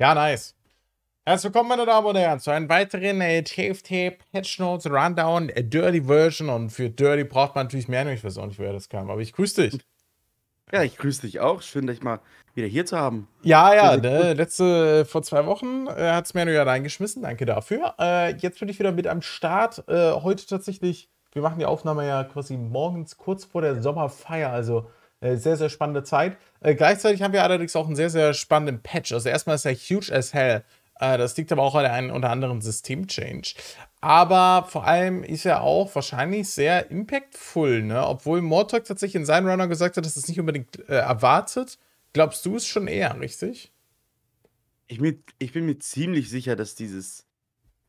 Ja, nice. Herzlich willkommen, meine Damen und Herren, zu einem weiteren äh, TFT Patch Notes Rundown äh, Dirty Version. Und für Dirty braucht man natürlich mehr, ich weiß auch nicht, woher das kam, aber ich grüße dich. Ja, ich grüße dich auch. Schön, dich mal wieder hier zu haben. Ja, ja, ne, letzte, äh, vor zwei Wochen äh, hat es Manu ja reingeschmissen. Danke dafür. Äh, jetzt bin ich wieder mit am Start. Äh, heute tatsächlich, wir machen die Aufnahme ja quasi morgens kurz vor der Sommerfeier. Also äh, sehr, sehr spannende Zeit. Äh, gleichzeitig haben wir allerdings auch einen sehr, sehr spannenden Patch. Also erstmal ist er huge as hell. Äh, das liegt aber auch an einem unter anderen System-Change. Aber vor allem ist er auch wahrscheinlich sehr impactful, ne? Obwohl Mortok tatsächlich in seinem Runner gesagt hat, dass es nicht unbedingt äh, erwartet. Glaubst du es schon eher, richtig? Ich bin, ich bin mir ziemlich sicher, dass dieses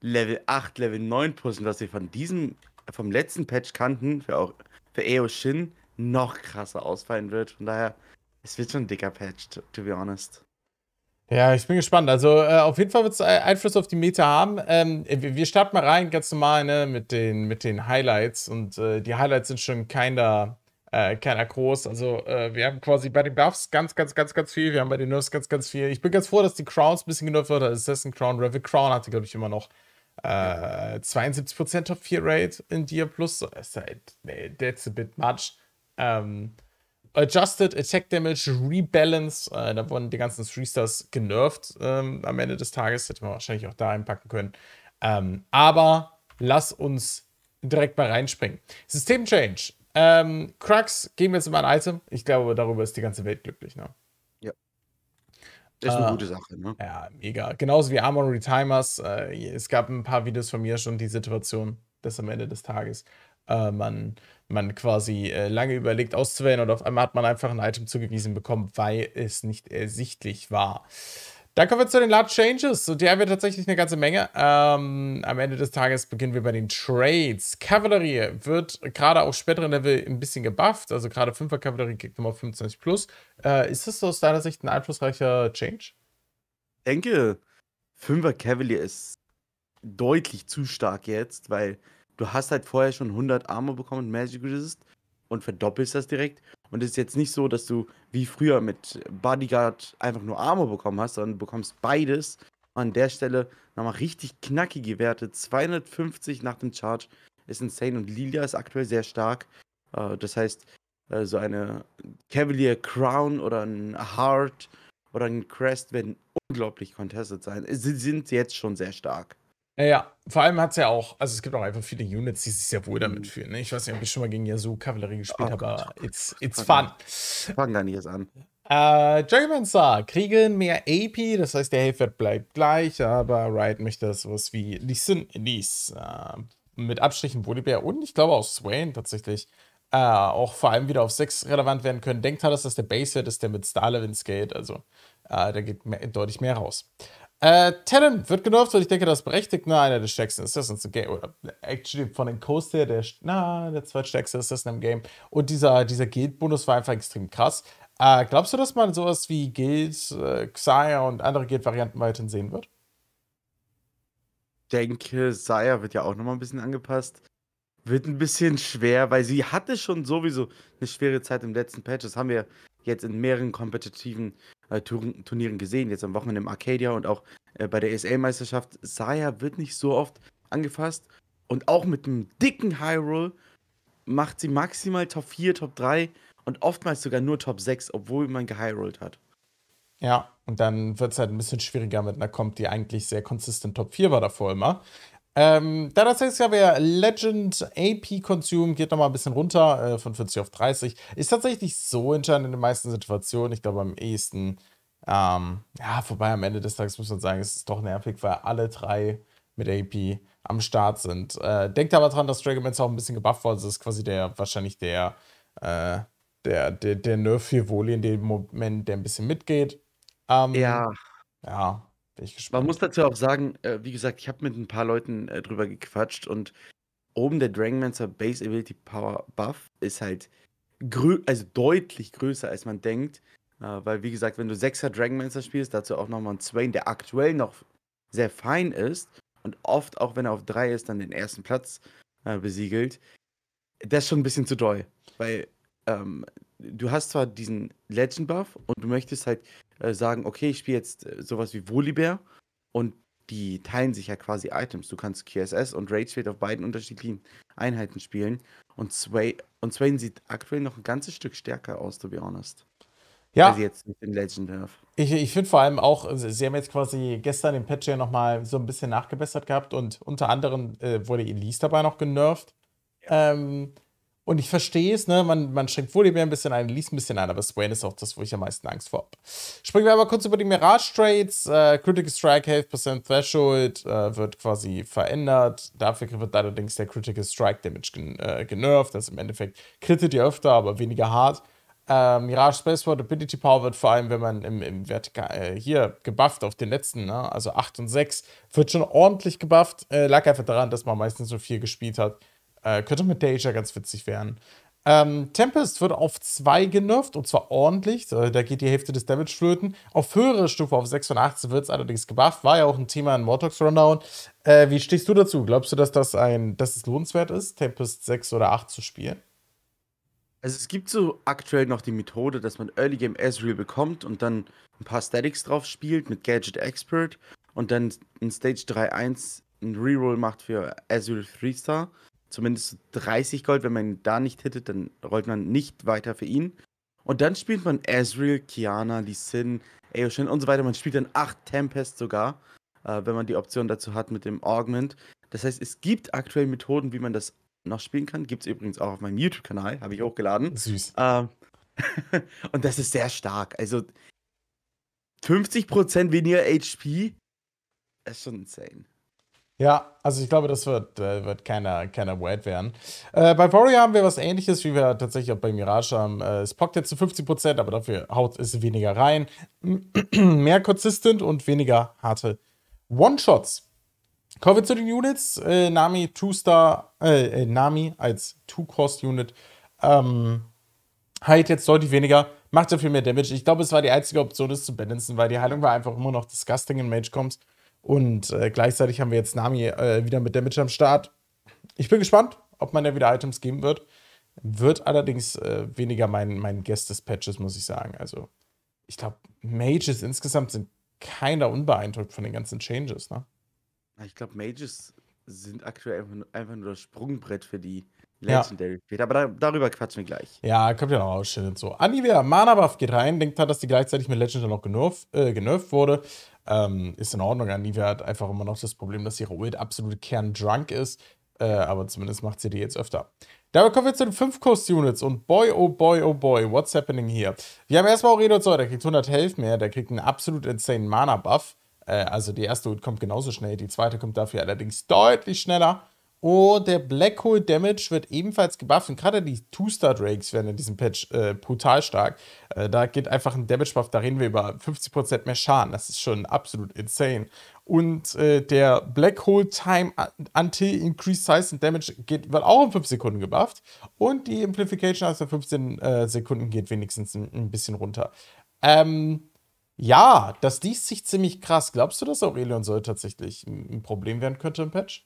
Level 8, Level 9 Pussen, was wir von diesem, vom letzten Patch kannten, für, auch, für Eoshin, noch krasser ausfallen wird. Von daher, es wird schon ein dicker Patch, to, to be honest. Ja, ich bin gespannt. Also äh, auf jeden Fall wird es Einfluss auf die Meta haben. Ähm, wir, starten mal rein, ganz normal, ne, mit den, mit den Highlights. Und äh, die Highlights sind schon keiner, äh, keiner groß. Also äh, wir haben quasi bei den Buffs ganz, ganz, ganz, ganz viel. Wir haben bei den Nerfs ganz, ganz viel. Ich bin ganz froh, dass die Crowns ein bisschen genutzt wird. Also, Assassin Crown, Revit Crown hatte, glaube ich, immer noch äh, 72% Top 4 Rate in Dia Plus. Halt, that's a bit much. Ähm, Adjusted Attack Damage, Rebalance. Äh, da wurden die ganzen 3-Stars genervt ähm, am Ende des Tages. Hätte man wahrscheinlich auch da einpacken können. Ähm, aber lass uns direkt mal reinspringen. System Change. Ähm, Crux, geben wir jetzt mal ein Item. Ich glaube, darüber ist die ganze Welt glücklich. Ne? Ja. Das ist eine äh, gute Sache, ne? Ja, mega. Genauso wie Armor Retimers. Äh, es gab ein paar Videos von mir schon die Situation, dass am Ende des Tages äh, man man quasi äh, lange überlegt auszuwählen und auf einmal hat man einfach ein Item zugewiesen bekommen, weil es nicht ersichtlich war. Dann kommen wir zu den Large Changes. So, die haben wir tatsächlich eine ganze Menge. Ähm, am Ende des Tages beginnen wir bei den Trades. Kavallerie wird gerade auf späteren Level ein bisschen gebufft. Also gerade 5er Kavallerie kriegt nochmal 25 plus. Äh, ist das aus deiner Sicht ein einflussreicher Change? Ich denke, 5er Cavalier ist deutlich zu stark jetzt, weil du hast halt vorher schon 100 Armor bekommen und Magic Resist und verdoppelst das direkt. Und es ist jetzt nicht so, dass du wie früher mit Bodyguard einfach nur Armor bekommen hast, sondern du bekommst beides. Und an der Stelle nochmal richtig knackige Werte. 250 nach dem Charge ist insane und Lilia ist aktuell sehr stark. Äh, das heißt, äh, so eine Cavalier Crown oder ein Heart oder ein Crest werden unglaublich contested sein. Sie sind jetzt schon sehr stark. Naja, vor allem hat es ja auch, also es gibt auch einfach viele Units, die sich sehr wohl damit mhm. fühlen. Ne? Ich weiß nicht, ob ich schon mal gegen Yasuo Kavallerie gespielt oh, habe, aber oh it's, it's fun. Fangen gar nicht erst an. Äh, Dragon kriegen mehr AP, das heißt, der Helfer bleibt gleich, aber Riot möchte sowas wie Listen Elise äh, mit Abstrichen Volibear und ich glaube auch Swain tatsächlich äh, auch vor allem wieder auf 6 relevant werden können. Denkt halt, dass das der Base-Wert ist, der mit Starlevins geht, also äh, da geht mehr, deutlich mehr raus. Äh, Talent wird genervt, weil ich denke, das berechtigt na, einer der stärksten Assassins im Game. Oder actually von den Coast her, der, na, der zweitstärkste Assassin im Game. Und dieser, dieser Guild-Bonus war einfach extrem krass. Äh, glaubst du, dass man sowas wie Guild, äh, Xayah und andere Guild-Varianten weiterhin sehen wird? Ich denke, Xayah wird ja auch nochmal ein bisschen angepasst. Wird ein bisschen schwer, weil sie hatte schon sowieso eine schwere Zeit im letzten Patch. Das haben wir jetzt in mehreren kompetitiven äh, Turnieren gesehen, jetzt am Wochenende im Arcadia und auch äh, bei der ESL-Meisterschaft. Saya wird nicht so oft angefasst. Und auch mit einem dicken Hyrule macht sie maximal Top 4, Top 3 und oftmals sogar nur Top 6, obwohl man gehyrollt hat. Ja, und dann wird es halt ein bisschen schwieriger mit einer Comp, die eigentlich sehr konsistent Top 4 war davor immer. Ähm, da das jetzt ja wäre Legend AP Consume, geht nochmal ein bisschen runter äh, von 40 auf 30. Ist tatsächlich so entscheidend in den meisten Situationen. Ich glaube, am ehesten, ähm, ja, vorbei am Ende des Tages muss man sagen, es ist doch nervig, weil alle drei mit AP am Start sind. Äh, denkt aber dran, dass Dragon Mance auch ein bisschen gebufft wurde. Also das ist quasi der, wahrscheinlich der, äh, der, der, der Nerf für wohl in dem Moment, der ein bisschen mitgeht. Ähm, ja. Ja, bin ich gespannt. Man muss dazu auch sagen, äh, wie gesagt, ich habe mit ein paar Leuten äh, drüber gequatscht und oben der Dragonmancer Base Ability Power Buff ist halt also deutlich größer, als man denkt. Äh, weil, wie gesagt, wenn du 6er Dragonmancer spielst, dazu auch nochmal ein Swain, der aktuell noch sehr fein ist und oft, auch wenn er auf 3 ist, dann den ersten Platz äh, besiegelt. Das ist schon ein bisschen zu doll, weil ähm, du hast zwar diesen Legend-Buff und du möchtest halt äh, sagen, okay, ich spiele jetzt äh, sowas wie Volibear und die teilen sich ja quasi Items. Du kannst QSS und Rage Rate auf beiden unterschiedlichen Einheiten spielen. Und, Sway und Swain sieht aktuell noch ein ganzes Stück stärker aus, to be honest. Ja. Also jetzt mit dem Legend Nerf. Ich, ich finde vor allem auch, äh, sie haben jetzt quasi gestern den Patch ja nochmal so ein bisschen nachgebessert gehabt und unter anderem äh, wurde Elise dabei noch genervt. Ja. Ähm, und ich verstehe es, ne? man, man schränkt Volibear ein bisschen ein, liest ein bisschen ein, aber Swain ist auch das, wo ich am meisten Angst vor habe. Springen wir aber kurz über die Mirage Trades. Äh, Critical Strike, Health Percent Threshold äh, wird quasi verändert. Dafür wird allerdings der Critical Strike Damage gen äh, genervt. Das also ist im Endeffekt kritet ihr öfter, aber weniger hart. Äh, Mirage Spaceward Ability Power wird vor allem, wenn man im, im Vertikal äh, hier gebufft auf den letzten, ne? also 8 und 6, wird schon ordentlich gebufft. Äh, lag einfach daran, dass man meistens so viel gespielt hat. Äh, könnte mit Deja ganz witzig werden. Ähm, Tempest wird auf 2 genervt und zwar ordentlich. Da geht die Hälfte des Damage flöten. Auf höhere Stufe, auf 6 und 18, wird es allerdings gebufft. War ja auch ein Thema in Mortox Rundown. Äh, wie stehst du dazu? Glaubst du, dass das ein, dass es lohnenswert ist, Tempest 6 oder 8 zu spielen? Also es gibt so aktuell noch die Methode, dass man Early Game Ezreal bekommt und dann ein paar Statics drauf spielt mit Gadget Expert und dann in Stage 3-1 einen Reroll macht für Ezreal 3-Star zumindest 30 Gold. Wenn man ihn da nicht hittet, dann rollt man nicht weiter für ihn. Und dann spielt man Ezreal, Kiana, Lee Sin, Eoshin und so weiter. Man spielt dann 8 Tempest sogar, äh, wenn man die Option dazu hat mit dem Augment. Das heißt, es gibt aktuell Methoden, wie man das noch spielen kann. Gibt es übrigens auch auf meinem YouTube-Kanal, habe ich hochgeladen. Süß. Ähm, und das ist sehr stark. Also 50% weniger HP ist schon insane. Ja, also ich glaube, das wird, äh, wird keiner, keiner Wade werden. Äh, bei Warrior haben wir was ähnliches, wie wir tatsächlich auch bei Mirage haben. Äh, es pockt jetzt zu 50%, aber dafür haut es weniger rein. Mehr consistent und weniger harte One-Shots. Kommen wir zu den Units. Äh, Nami Two-Star, äh, äh Nami als Two-Cost-Unit. Ähm, heilt jetzt deutlich weniger, macht viel mehr Damage. Ich glaube, es war die einzige Option, es zu balancen, weil die Heilung war einfach immer noch disgusting in Mage-Comps. Und äh, gleichzeitig haben wir jetzt Nami äh, wieder mit Damage am Start. Ich bin gespannt, ob man ja wieder Items geben wird. Wird allerdings äh, weniger mein, mein Guess des Patches, muss ich sagen. Also, ich glaube, Mages insgesamt sind keiner unbeeindruckt von den ganzen Changes, ne? Ich glaube, Mages sind aktuell einfach nur, das Sprungbrett für die Legendary ja. Aber da, darüber quatschen wir gleich. Ja, kommt ja noch ausschüttend so. Anivia, Mana Buff geht rein, denkt halt, dass die gleichzeitig mit Legendary noch genervt, äh, genervt wurde. Ähm, ist in Ordnung. Anivia hat einfach immer noch das Problem, dass ihre Ult absolut kerndrunk ist. Äh, aber zumindest macht sie die jetzt öfter. Damit kommen wir zu den 5 Cost-Units und boy, oh boy, oh boy, what's happening here? Wir haben erstmal Aurelio Zoll, der kriegt 100 Health mehr, der kriegt einen absolut insane Mana-Buff. Äh, also die erste Ult kommt genauso schnell, die zweite kommt dafür allerdings deutlich schneller. Und oh, der Black Hole Damage wird ebenfalls gebufft. Und gerade die Two-Star-Drakes werden in diesem Patch äh, brutal stark. Äh, da geht einfach ein Damage-Buff, da reden wir über 50% mehr Schaden. Das ist schon absolut insane. Und äh, der Black Hole Time Until Increased Size and Damage geht, wird auch in 5 Sekunden gebufft. Und die Amplification also 15 äh, Sekunden geht wenigstens ein, ein bisschen runter. Ähm, ja, das liest sich ziemlich krass. Glaubst du, dass Aurelion Soll tatsächlich ein Problem werden könnte im Patch?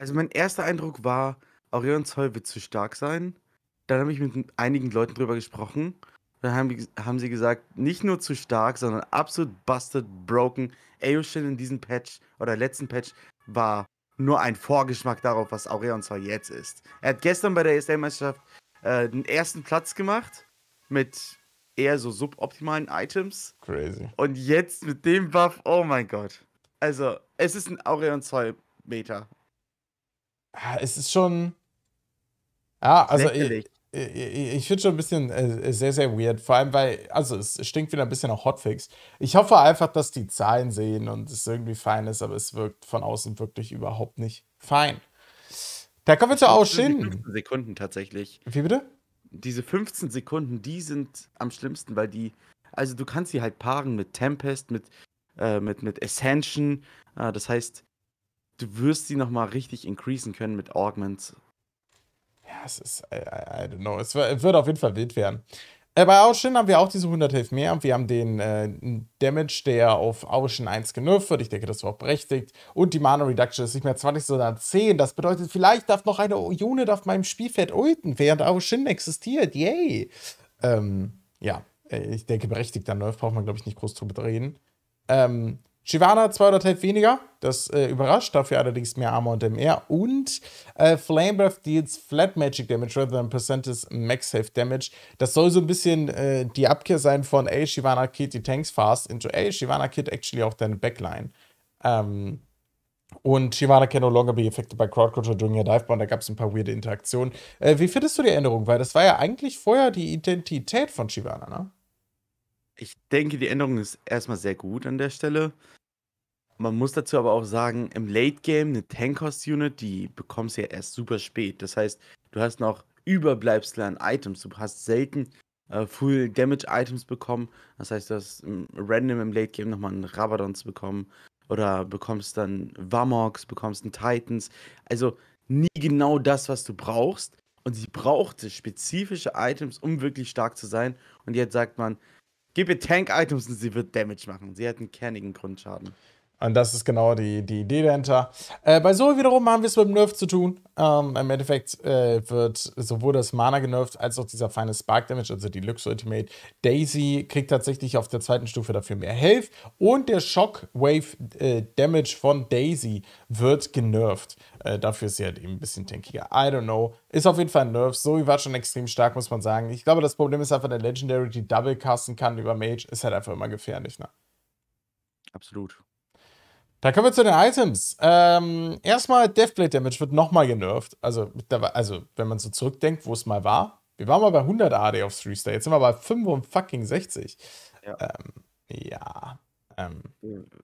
Also mein erster Eindruck war, Aurelion Zoll wird zu stark sein. Dann habe ich mit einigen Leuten drüber gesprochen. Dann haben, haben sie gesagt, nicht nur zu stark, sondern absolut busted, broken. Aeoshin in diesem Patch oder letzten Patch war nur ein Vorgeschmack darauf, was Aurelion Zoll jetzt ist. Er hat gestern bei der ESL-Meisterschaft äh, den ersten Platz gemacht mit eher so suboptimalen Items. Crazy. Und jetzt mit dem Buff, oh mein Gott. Also, es ist ein Aurelion Zoll Meter Ah, es ist schon. Ja, also ich, ich, ich finde schon ein bisschen äh, sehr, sehr weird. Vor allem, weil, also es stinkt wieder ein bisschen nach Hotfix. Ich hoffe einfach, dass die Zahlen sehen und es irgendwie fein ist, aber es wirkt von außen wirklich überhaupt nicht fein. Da kommen wir zu Aushin. 15 Sekunden tatsächlich. Wie bitte? Diese 15 Sekunden, die sind am schlimmsten, weil die, also du kannst sie halt paaren mit Tempest, mit, äh, mit, mit Ascension. Äh, das heißt, du wirst sie nochmal richtig increasen können mit Augments. Ja, es ist, I, I, I don't know, es wird auf jeden Fall wild werden. Äh, bei Auschen haben wir auch diese 100 Hilfe mehr. Wir haben den äh, Damage, der auf Auschen 1 genutzt wird. Ich denke, das war auch berechtigt. Und die Mana Reduction ist nicht mehr 20, sondern 10. Das bedeutet, vielleicht darf noch eine Unit auf meinem Spielfeld ulten, während Auschen existiert. Yay! Ähm, ja, äh, ich denke, berechtigt. Dann Nerf braucht man, glaube ich, nicht groß drüber reden. Ähm, Shivana 200 Health weniger, das äh, überrascht, dafür allerdings mehr Armor und MR. Und äh, Flame Breath deals Flat Magic Damage rather than Percentage Max Health Damage. Das soll so ein bisschen äh, die Abkehr sein von, ey, Shivana killt die Tanks fast, into, ey, Shivana killt actually auch deine Backline. Ähm, und Shivana can no longer be affected by Crowd Control during your Divebound. Da gab es ein paar weirde Interaktionen. Äh, wie findest du die Änderung? Weil das war ja eigentlich vorher die Identität von Shivana, ne? ich denke, die Änderung ist erstmal sehr gut an der Stelle. Man muss dazu aber auch sagen, im Late Game eine Tank-Cost-Unit, die bekommst du ja erst super spät. Das heißt, du hast noch Überbleibsel an Items. Du hast selten äh, Full Damage Items bekommen. Das heißt, du hast im ähm, random im Late Game nochmal einen Rabadon zu bekommen. Oder bekommst dann Vamox, bekommst einen Titans. Also nie genau das, was du brauchst. Und sie brauchte spezifische Items, um wirklich stark zu sein. Und jetzt sagt man, Gib ihr Tank-Items und sie wird Damage machen. Sie hat einen kernigen Grundschaden. Und das ist genau die, die Idee dahinter. Äh, bei Zoe wiederum haben wir es mit dem Nerf zu tun. Ähm, Im Endeffekt äh, wird sowohl das Mana genervt als auch dieser feine Spark Damage, also die Lux Ultimate. Daisy kriegt tatsächlich auf der zweiten Stufe dafür mehr Health und der Shockwave äh, Damage von Daisy wird genervt. Äh, dafür ist sie halt eben ein bisschen tankiger. I don't know. Ist auf jeden Fall ein Nerf. Zoe war schon extrem stark, muss man sagen. Ich glaube, das Problem ist einfach, der Legendary, die Double casten kann über Mage, ist halt einfach immer gefährlich. Ne? Absolut. Da kommen wir zu den Items. Ähm, erstmal Deathblade Damage wird nochmal genervt. Also, also, wenn man so zurückdenkt, wo es mal war. Wir waren mal bei 100 AD auf 3 Star. Jetzt sind wir bei 65. Ja. Ähm, ja. Ähm. Äh,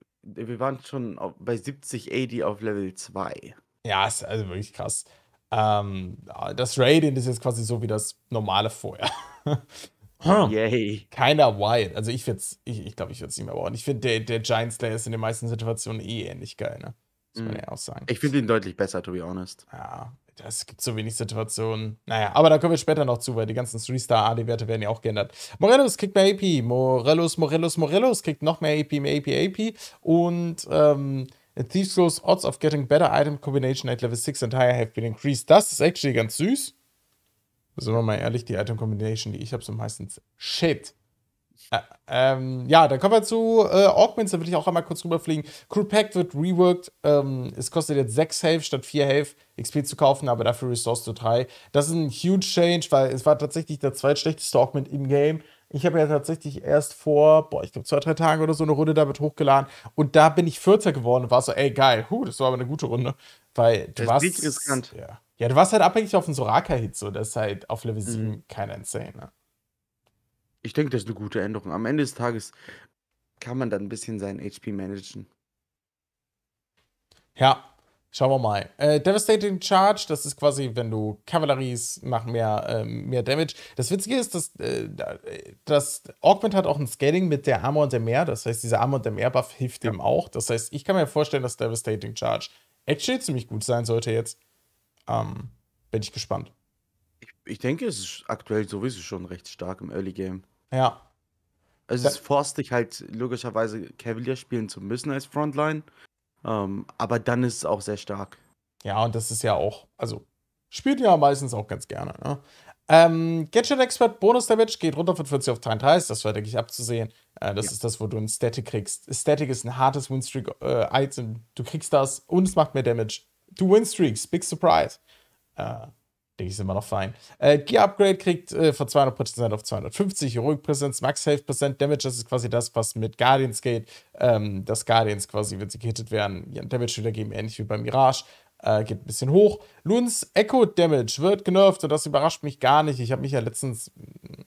wir waren schon bei 70 AD auf Level 2. Ja, ist also wirklich krass. Ähm, das Radiant ist jetzt quasi so wie das normale vorher. Huh. Yay. Keiner Wild. Also ich würde es, ich, ich glaube, ich würde es nicht mehr brauchen. Ich finde, der, der Giant Slayer ist in den meisten Situationen eh ähnlich geil, ne? Muss man mm. ja auch sagen. Ich finde ihn deutlich besser, to be honest. Ja, es gibt so wenig Situationen. Naja, aber da kommen wir später noch zu, weil die ganzen 3-Star-AD-Werte werden ja auch geändert. Morellos kriegt mehr AP. Morellos, Morellos, Morellos kriegt noch mehr AP, mehr AP, AP. Und ähm, Thieves Goes Odds of Getting Better Item Combination at Level 6 and Higher have been increased. Das ist actually ganz süß sind wir mal ehrlich, die Item Combination, die ich habe, sind meistens Shit. Äh, ähm, ja, dann kommen wir zu äh, Augments, da will ich auch einmal kurz rüberfliegen. Crew Pack wird reworked. Ähm, es kostet jetzt 6 Health statt 4 Health XP zu kaufen, aber dafür Resource zu 3. Das ist ein huge Change, weil es war tatsächlich der zweitschlechteste Augment im Game. Ich habe ja tatsächlich erst vor, boah, ich glaube, zwei, drei Tagen oder so eine Runde damit hochgeladen. Und da bin ich 14 geworden und war so, ey, geil, huh, das war aber eine gute Runde. Weil du warst. riskant. Ja. ja, du warst halt abhängig auf den Soraka-Hit, so das ist halt auf Level 7 mhm. kein Insane. Ne? Ich denke, das ist eine gute Änderung. Am Ende des Tages kann man dann ein bisschen seinen HP managen. Ja, schauen wir mal. Äh, Devastating Charge, das ist quasi, wenn du Kavalleries machen mehr, äh, mehr Damage. Das Witzige ist, dass äh, äh, das Augment hat auch ein Scaling mit der Armor und der Meer. Das heißt, dieser Armor und der Meer-Buff hilft ja. dem auch. Das heißt, ich kann mir vorstellen, dass Devastating Charge actually ziemlich gut sein sollte jetzt. Ähm, bin ich gespannt. Ich, ich, denke, es ist aktuell sowieso schon recht stark im Early Game. Ja. Also es forst dich halt logischerweise Cavalier spielen zu müssen als Frontline. Ähm, aber dann ist es auch sehr stark. Ja, und das ist ja auch, also spielt ja meistens auch ganz gerne. Ne? Ähm, Gadget Expert Bonus Damage geht runter von 40 auf 33, das war, denke ich, abzusehen. Äh, das ja. ist das, wo du ein Static kriegst. Static ist ein hartes Winstreak-Item. Äh, du kriegst das und es macht mehr Damage. Du Winstreaks, big surprise. Äh, denke ich, ist immer noch fein. Äh, Gear Upgrade kriegt äh, von 200% auf 250, Heroic Presence, Max Health Percent Damage, das ist quasi das, was mit Guardians geht. Ähm, dass Guardians quasi, wenn sie gehittet werden, ihren Damage wiedergeben, ähnlich wie beim Mirage. Äh, geht ein bisschen hoch. Luns Echo Damage wird genervt und das überrascht mich gar nicht. Ich habe mich ja letztens,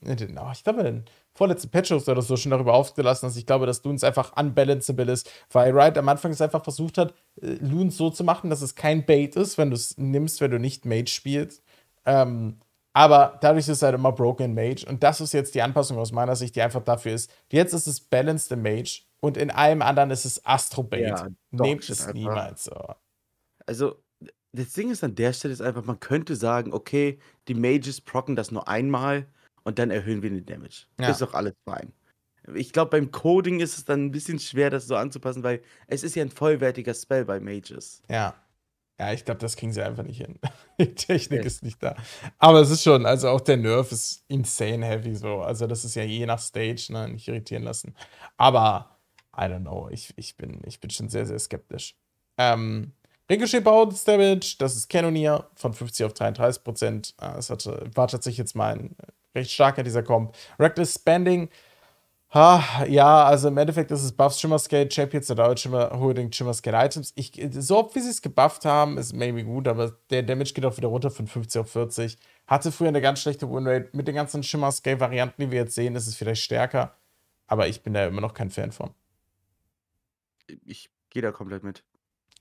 äh, oh, ich glaube, in vorletzte Patch oder so schon darüber aufgelassen, dass ich glaube, dass Loons einfach unbalanceable ist, weil Riot am Anfang es einfach versucht hat, äh, Loons so zu machen, dass es kein Bait ist, wenn du es nimmst, wenn du nicht Mage spielst. Ähm, aber dadurch ist es halt immer Broken Mage. Und das ist jetzt die Anpassung aus meiner Sicht, die einfach dafür ist. Jetzt ist es Balanced Mage und in allem anderen ist es Astrobait. Ja, Nehmt es einfach. niemals. So. Also, das Ding ist an der Stelle ist einfach, man könnte sagen, okay, die Mages procken das nur einmal und dann erhöhen wir den Damage. Ja. Ist doch alles fein. Ich glaube, beim Coding ist es dann ein bisschen schwer, das so anzupassen, weil es ist ja ein vollwertiger Spell bei Mages. Ja. Ja, ich glaube, das kriegen sie einfach nicht hin. Die Technik ja. ist nicht da. Aber es ist schon, also auch der Nerv ist insane heavy so. Also das ist ja je nach Stage, ne, nicht irritieren lassen. Aber, I don't know, ich, ich, bin, ich bin schon sehr, sehr skeptisch. Ähm, Ricochet Bounce Damage, das ist Cannoneer von 50 auf 33 Prozent. Das ah, hatte, war tatsächlich jetzt mein recht stark in dieser Comp. Reckless Spending, ha, ja, also im Endeffekt ist es Buffs Shimmer Scale, Champions der Dauer Shimmer, Holding Shimmer Scale Items. Ich, so oft wie sie es gebufft haben, ist maybe gut, aber der Damage geht auch wieder runter von 50 auf 40. Hatte früher eine ganz schlechte Winrate. Mit den ganzen Shimmer Scale Varianten, die wir jetzt sehen, ist es vielleicht stärker. Aber ich bin da immer noch kein Fan von. Ich gehe da komplett mit.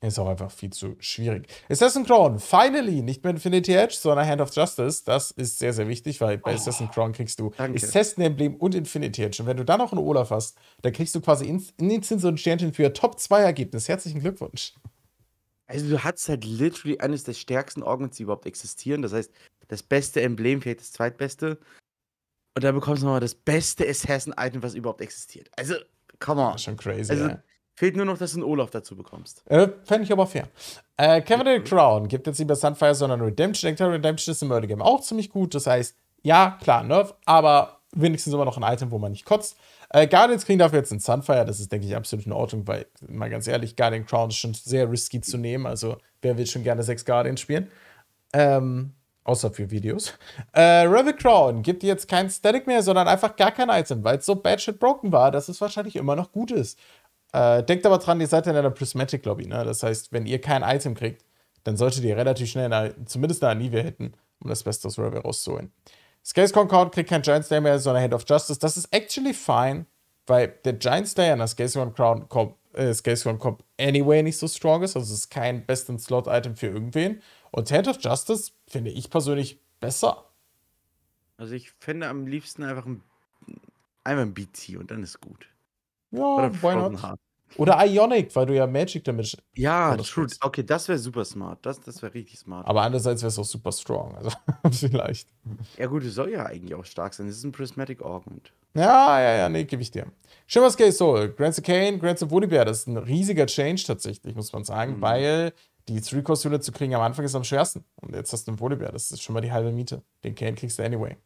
Ist auch einfach viel zu schwierig. Assassin's Crown, finally, nicht mehr Infinity Edge, sondern Hand of Justice. Das ist sehr, sehr wichtig, weil bei oh, Assassin's Crown kriegst du Assassin's Emblem und Infinity Edge. Und wenn du dann noch einen Olaf hast, dann kriegst du quasi in, in so ein Sternchen für Top 2 Ergebnis. Herzlichen Glückwunsch. Also, du hattest halt literally eines der stärksten Organs, die überhaupt existieren. Das heißt, das beste Emblem, vielleicht das zweitbeste. Und dann bekommst du nochmal das beste Assassin-Item, was überhaupt existiert. Also, come on. Das ist schon crazy, also, ja Fehlt nur noch, dass du einen Olaf dazu bekommst. Äh, Fände ich aber fair. Äh, Cavalier Crown gibt jetzt lieber Sunfire, sondern Redemption. Ich glaube, Redemption ist im Murder Game auch ziemlich gut. Das heißt, ja, klar, Nerf, aber wenigstens immer noch ein Item, wo man nicht kotzt. Äh, Guardians kriegen dafür jetzt einen Sunfire. Das ist, denke ich, absolut in Ordnung, weil, mal ganz ehrlich, Guardian Crown ist schon sehr risky zu nehmen. Also, wer will schon gerne sechs Guardians spielen? Ähm, außer für Videos. Äh, Revit Crown gibt jetzt kein Static mehr, sondern einfach gar kein Item, weil es so bad shit broken war, dass es wahrscheinlich immer noch gut ist. Äh, denkt aber dran, ihr seid in einer Prismatic Lobby. Ne? Das heißt, wenn ihr kein Item kriegt, dann solltet ihr relativ schnell eine, zumindest eine Anivia hitten, um das Beste aus Rebel rauszuholen. Scales Concord kriegt kein Giant Slayer mehr, sondern Hand of Justice. Das ist actually fine, weil der Giant Slayer in der Scales Crown kommt, äh, Scales kommt anyway nicht so strong ist. Also es ist kein Best-in-Slot-Item für irgendwen. Und Hand of Justice finde ich persönlich besser. Also ich fände am liebsten einfach ein, einmal ein BT und dann ist gut. Ja, why not? Hart. Oder Ionic, weil du ja Magic damit. Ja, true. Kannst. Okay, das wäre super smart. Das, das wäre richtig smart. Aber andererseits wäre es auch super strong. Also, vielleicht. Ja, gut, es soll ja eigentlich auch stark sein. Es ist ein Prismatic Augment. Ja, ja, ja, nee, gebe ich dir. Shimmers Gay Soul, Grants Kane, Grants of Woolly Das ist ein riesiger Change tatsächlich, muss man sagen, mhm. weil die Three-Cost-Hülle zu kriegen am Anfang ist am schwersten. Und jetzt hast du einen Volibear, das ist schon mal die halbe Miete. Den Kane kriegst du anyway.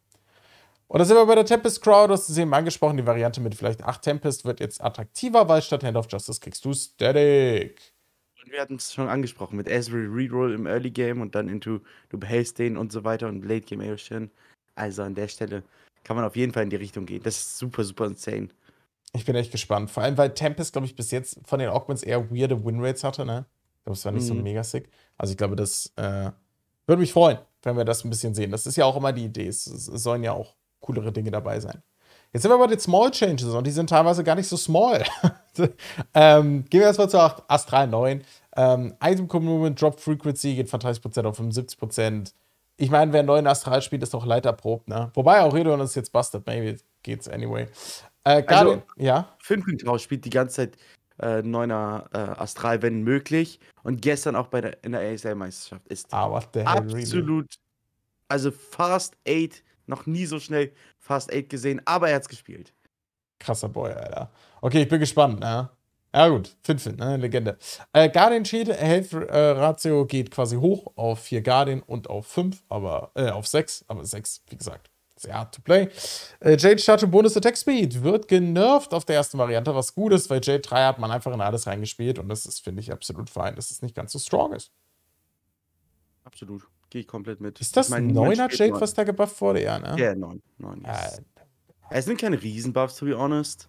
Und da sind wir bei der Tempest Crowd, du hast es eben angesprochen, die Variante mit vielleicht 8 Tempest wird jetzt attraktiver, weil statt Hand of Justice kriegst du Static. Und wir hatten es schon angesprochen, mit Ezreal Reroll im Early Game und dann into, du behältst den und so weiter und Late Game Ocean. Also an der Stelle kann man auf jeden Fall in die Richtung gehen. Das ist super, super insane. Ich bin echt gespannt. Vor allem, weil Tempest, glaube ich, bis jetzt von den Augments eher weirde Winrates hatte, ne? Ich glaube, es war nicht mhm. so mega sick. Also ich glaube, das äh, würde mich freuen, wenn wir das ein bisschen sehen. Das ist ja auch immer die Idee. Es, es sollen ja auch coolere Dinge dabei sein. Jetzt sind wir bei den Small Changes und die sind teilweise gar nicht so small. ähm, gehen wir erstmal zu Astral 9. Ähm, Item Commitment, Drop Frequency geht von 30% auf 75%. Ich meine, wer einen neuen Astral spielt, ist doch leicht erprobt, ne? Wobei Aurelion ist jetzt busted, maybe geht's anyway. Äh, also, Guardian, also, ja? Finkenkraus spielt die ganze Zeit äh, neuner äh, Astral, wenn möglich. Und gestern auch bei der, in der ASL-Meisterschaft ist ah, what the hell, absolut, really? also Fast 8 noch nie so schnell Fast 8 gesehen, aber er hat's gespielt. Krasser Boy, Alter. Okay, ich bin gespannt, ne? Ja gut, Finfin, ne? Legende. Äh, Guardian Shield äh, Health äh, Ratio geht quasi hoch auf 4 Guardian und auf 5, aber äh, auf 6, aber 6, wie gesagt, sehr hard to play. Äh, Jade Statue Bonus Attack Speed wird genervt auf der ersten Variante, was gut ist, weil Jade 3 hat man einfach in alles reingespielt und das ist, finde ich, absolut fein, dass es nicht ganz so strong ist. Absolut gehe ich komplett mit. Ist das mein, ein 9er Jade, was da gebufft wurde? Ja, ne? Ja, yeah, 9. 9 Es sind keine Riesenbuffs, to be honest.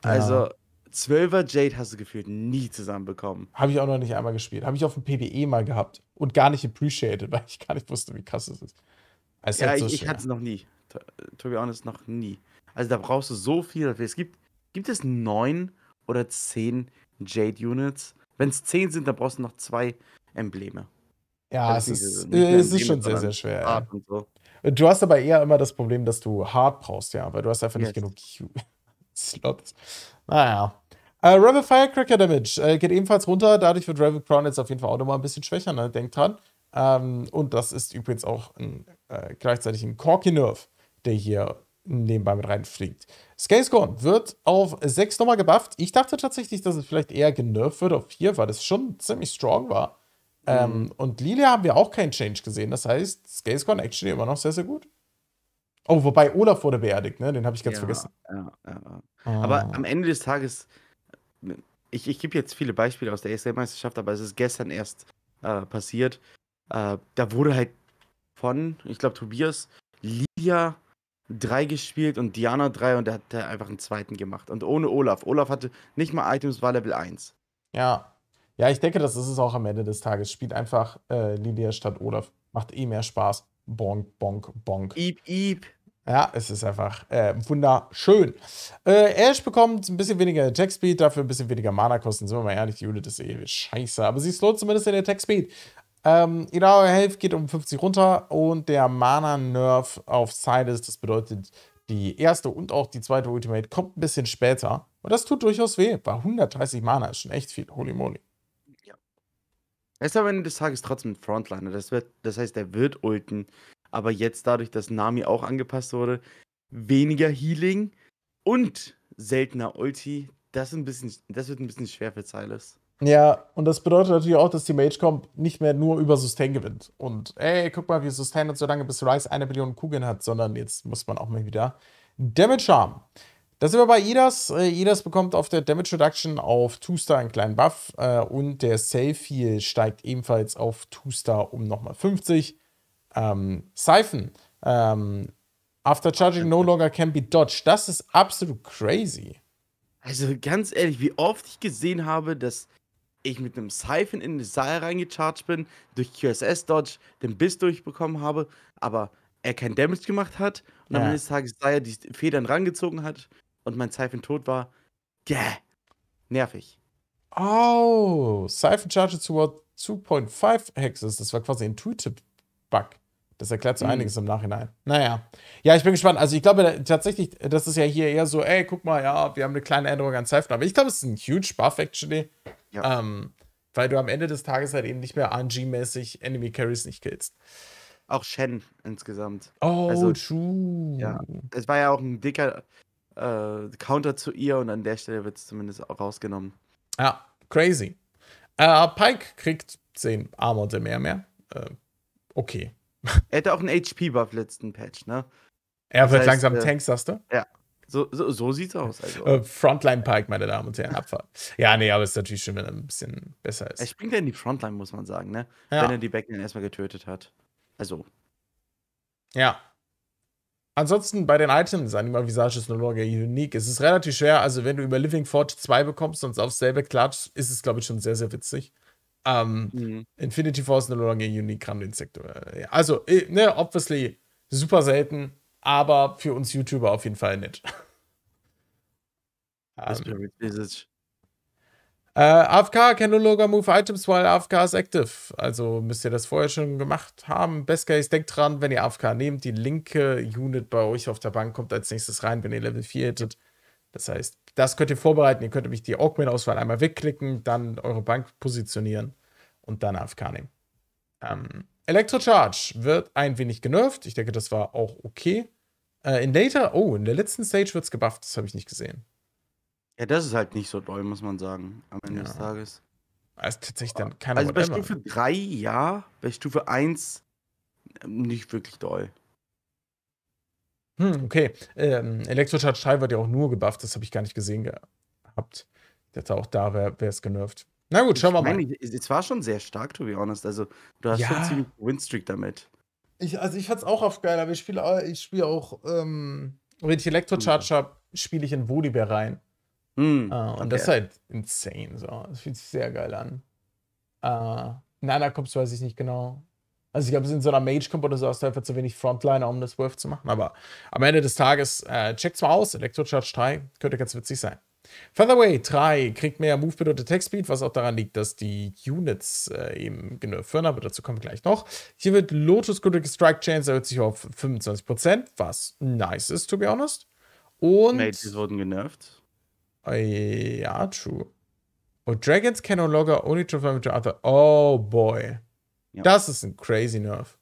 Also, 12er Jade hast du gefühlt nie zusammenbekommen. Habe ich auch noch nicht einmal gespielt. Habe ich auf dem PBE mal gehabt und gar nicht appreciated, weil ich gar nicht wusste, wie krass das ist. Es ja, halt so ich, ich hatte es noch nie. To, to be honest, noch nie. Also da brauchst du so viel dafür. Es gibt, gibt es neun oder zehn Jade-Units? Wenn es zehn sind, dann brauchst du noch zwei Embleme. Ja, es ist, es ist schon sehr, sehr schwer. So. Äh, du hast aber eher immer das Problem, dass du hart brauchst, ja, weil du hast einfach yes. nicht genug Slots. Naja. Äh, Rebel Firecracker Damage äh, geht ebenfalls runter. Dadurch wird Rebel Crown jetzt auf jeden Fall auch nochmal ein bisschen schwächer, ne? Denkt dran. Ähm, und das ist übrigens auch ein, äh, gleichzeitig ein Corky Nerf, der hier nebenbei mit reinfliegt. Scalescorn wird auf 6 nochmal gebufft. Ich dachte tatsächlich, dass es vielleicht eher genervt wird auf 4, weil es schon ziemlich strong war. Ähm, mhm. und Lilia haben wir auch keinen Change gesehen. Das heißt, Scalescon actually immer noch sehr, sehr gut. Oh, wobei Olaf wurde beerdigt, ne? Den habe ich ganz ja, vergessen. Ja, ja. Ah. Aber am Ende des Tages, ich, ich gebe jetzt viele Beispiele aus der ESL-Meisterschaft, aber es ist gestern erst äh, passiert. Äh, da wurde halt von, ich glaube, Tobias, Lilia 3 gespielt und Diana 3 und der hat einfach einen zweiten gemacht. Und ohne Olaf. Olaf hatte nicht mal Items, war Level 1. Ja. Ja, ich denke, das ist es auch am Ende des Tages. Spielt einfach äh, Lilia statt Olaf. Macht eh mehr Spaß. Bonk, bonk, bonk. Ip, ip. Ja, es ist einfach äh, wunderschön. Äh, Ash bekommt ein bisschen weniger Attack Speed, dafür ein bisschen weniger Mana-Kosten. Sind wir mal ehrlich, die Unit ist eh scheiße. Aber sie lohnt zumindest den Attack Speed. Ähm, ihre Health geht um 50 runter und der Mana-Nerf auf Silas, das bedeutet, die erste und auch die zweite Ultimate kommt ein bisschen später. Und das tut durchaus weh, weil 130 Mana ist schon echt viel. Holy moly. Er ist am Ende des Tages trotzdem ein Frontliner. Das, wird, das heißt, er wird ulten. Aber jetzt dadurch, dass Nami auch angepasst wurde, weniger Healing und seltener Ulti, das, ein bisschen, das wird ein bisschen schwer für Silas. Ja, und das bedeutet natürlich auch, dass die Mage Comp nicht mehr nur über Sustain gewinnt. Und ey, guck mal, wir sustainen so lange, bis Rice eine Billion Kugeln hat, sondern jetzt muss man auch mal wieder Damage haben. Da sind wir bei Idas. Äh, Idas bekommt auf der Damage Reduction auf 2-Star einen kleinen Buff äh, und der Selfie steigt ebenfalls auf 2-Star um nochmal 50. Ähm, Siphon. Ähm, after charging no longer can be dodged. Das ist absolut crazy. Also ganz ehrlich, wie oft ich gesehen habe, dass ich mit einem Siphon in den Saal reingecharged bin, durch QSS Dodge den Biss durchbekommen habe, aber er kein Damage gemacht hat und ja. am Ende des Tages Saya die Federn rangezogen hat und mein Siphon tot war. Gäh. Nervig. Oh, Siphon Charges Toward 2.5 Hexes. Das war quasi ein Tooltip-Bug. Das erklärt so mhm. einiges im Nachhinein. Naja. Ja, ich bin gespannt. Also ich glaube tatsächlich, das ist ja hier eher so, ey, guck mal, ja, wir haben eine kleine Änderung an Siphon. Aber ich glaube, es ist ein huge Buff, actually. Ja. Ähm, weil du am Ende des Tages halt eben nicht mehr RNG-mäßig Enemy Carries nicht killst. Auch Shen insgesamt. Oh, also, true. Ja, es war ja auch ein dicker, äh, Counter zu ihr und an der Stelle wird es zumindest auch rausgenommen. Ja, crazy. Äh, Pike kriegt 10 Armorte mehr mehr. Äh, okay. Er hätte auch einen HP-Buff letzten Patch, ne? Er wird heißt, langsam äh, Tank, sagst du? Ja. So, so, so sieht's aus. Also. Äh, Frontline Pike, meine Damen und Herren, Abfahrt. ja, nee, aber es ist natürlich schon, wenn er ein bisschen besser ist. Er springt ja in die Frontline, muss man sagen, ne? Ja. Wenn er die Backline erstmal getötet hat. Also. Ja, Ansonsten bei den Items, Animal Visage ist no longer unique. Es ist relativ schwer, also wenn du über Living Forge 2 bekommst und es aufs selbe klatscht, ist es, glaube ich, schon sehr, sehr witzig. Ähm, mhm. Infinity Force ist no longer unique, Grande Insekto. Äh, also, äh, ne, obviously super selten, aber für uns YouTuber auf jeden Fall nett. Whisper ähm, äh, AFK can no longer move items while AFK is active. Also müsst ihr das vorher schon gemacht haben. Best Case, denkt dran, wenn ihr AFK nehmt, die linke Unit bei euch auf der Bank kommt als nächstes rein, wenn ihr Level 4 hättet. Das heißt, das könnt ihr vorbereiten. Ihr könnt nämlich die Augment-Auswahl einmal wegklicken, dann eure Bank positionieren und dann AFK nehmen. Ähm, Electrocharge wird ein wenig genervt. Ich denke, das war auch okay. Äh, in Later, oh, in der letzten Stage wird es gebufft. Das habe ich nicht gesehen. Ja, das ist halt nicht so doll, muss man sagen, am Ende ja. des Tages. Also tatsächlich dann keine Also bei Stufe 3 ja, bei Stufe 1 ähm, nicht wirklich doll. Hm, okay. Ähm, Elektrocharge 3 wird ja auch nur gebufft, das habe ich gar nicht gesehen gehabt. Ich auch da wäre es genervt. Na gut, schauen wir mal. Meine, es war schon sehr stark, to be honest. Also, du hast ja. schon ziemlich Winstreak damit. Ich, also, ich fand es auch oft geil, aber äh, ich spiele ich spiel auch, ähm, wenn ich Elektrocharge habe, spiele ich in Volibear rein. Mm, uh, und okay. das ist halt insane. So. Das fühlt sich sehr geil an. Uh, ah, in einer Comps weiß ich nicht genau. Also ich glaube, sind so einer Mage-Comp oder so hast du einfach zu wenig Frontliner, um das Wolf zu machen. Aber am Ende des Tages, äh, checkt's mal aus. Electrocharge 3 könnte ganz witzig sein. Featherway 3 kriegt mehr Movement und Attack Speed, was auch daran liegt, dass die Units äh, eben genervt werden, aber dazu kommen wir gleich noch. Hier wird Lotus Critical Strike Chance erhöht sich auf 25%, was nice ist, to be honest. Und. Mages wurden genervt. Oh, yeah, true. Oh, Dragons can no longer only transform into other. Oh boy. Ja. Das ist ein crazy Nerf.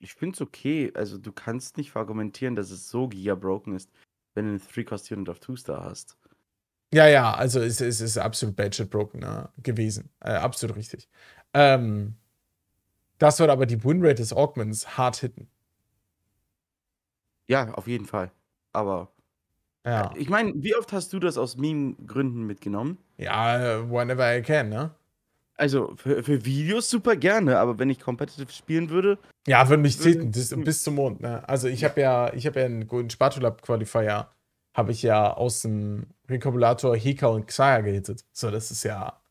Ich find's okay. Also, du kannst nicht argumentieren, dass es so gigabroken ist, wenn du einen 3-Cost-Unit of 2-Star hast. Ja, ja, also es, es ist absolut budget broken ne, gewesen. Äh, absolut richtig. Ähm, das wird aber die Winrate des Augments hart hitten. Ja, auf jeden Fall. Aber ja. Ich meine, wie oft hast du das aus Meme-Gründen mitgenommen? Ja, whenever I can, ne? Also für, für, Videos super gerne, aber wenn ich competitive spielen würde. Ja, würde mich täten, bis zum Mond, ne? Also ich habe ja, ich habe ja einen guten Spatulab-Qualifier, habe ich ja aus dem Rekombulator Hika und Xayah gehittet. So, das ist ja.